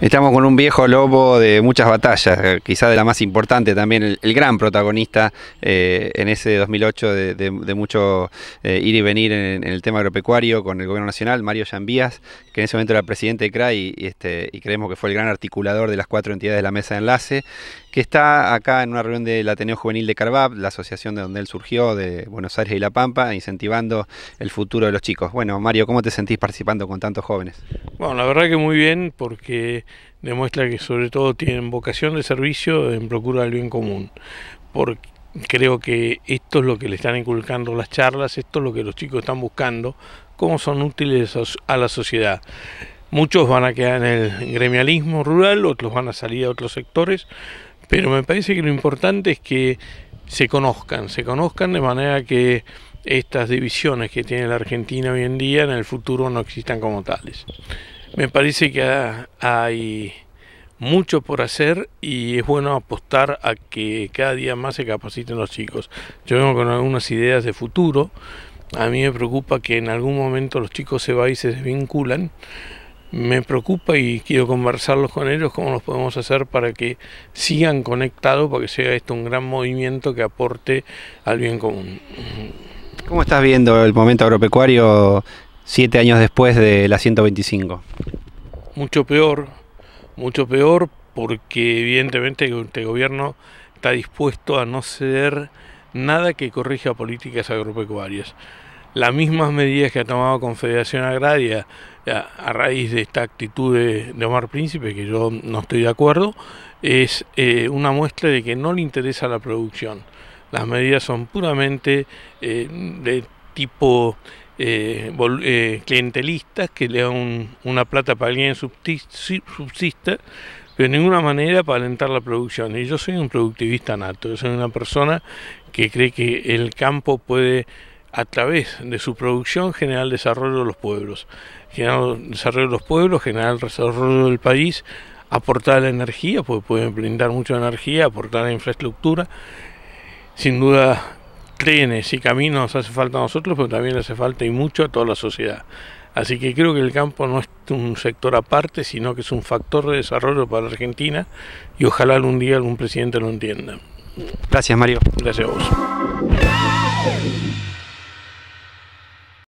Estamos con un viejo lobo de muchas batallas, eh, quizás de la más importante también, el, gran protagonista eh, en ese 2008 de, mucho eh, ir y venir en, el tema agropecuario con el gobierno nacional, Mario Yambías, que en ese momento era presidente de CRA y, este, y creemos que fue el gran articulador de las cuatro entidades de la mesa de enlace, que está acá en una reunión del Ateneo Juvenil de Carvap, la asociación de donde él surgió, de Buenos Aires y La Pampa, incentivando el futuro de los chicos. Bueno, Mario, ¿cómo te sentís participando con tantos jóvenes? Bueno, la verdad que muy bien, porque demuestra que sobre todo tienen vocación de servicio en procura del bien común. Porque creo que esto es lo que le están inculcando las charlas, esto es lo que los chicos están buscando, cómo son útiles a la sociedad. Muchos van a quedar en el gremialismo rural, otros van a salir a otros sectores, pero me parece que lo importante es que se conozcan, se conozcan de manera que estas divisiones que tiene la Argentina hoy en día en el futuro no existan como tales. Me parece que hay mucho por hacer y es bueno apostar a que cada día más se capaciten los chicos. Yo vengo con algunas ideas de futuro. A mí me preocupa que en algún momento los chicos se vayan y se desvinculan. Me preocupa y quiero conversarlos con ellos cómo los podemos hacer para que sigan conectados, para que sea esto un gran movimiento que aporte al bien común. ¿Cómo estás viendo el momento agropecuario siete años después de la 125? mucho peor, mucho peor porque evidentemente este gobierno está dispuesto a no ceder nada que corrija políticas agropecuarias. Las mismas medidas que ha tomado Confederación Agraria a, raíz de esta actitud de, Omar Príncipe, que yo no estoy de acuerdo, es eh, una muestra de que no le interesa la producción. Las medidas son puramente eh, de tipo eh, eh clientelistas que le da una plata para alguien subsista, pero de ninguna manera para alentar la producción. Y yo soy un productivista nato, soy una persona que cree que el campo puede a través de su producción generar desarrollo de los pueblos, generar el desarrollo de los pueblos, generar el desarrollo del país, aportar la energía, porque pueden brindar mucha energía, aportar la infraestructura. Sin duda trenes y caminos hace falta a nosotros, pero también hace falta y mucho a toda la sociedad. Así que creo que el campo no es un sector aparte, sino que es un factor de desarrollo para la Argentina y ojalá algún día algún presidente lo entienda. Gracias Mario. Gracias a vos.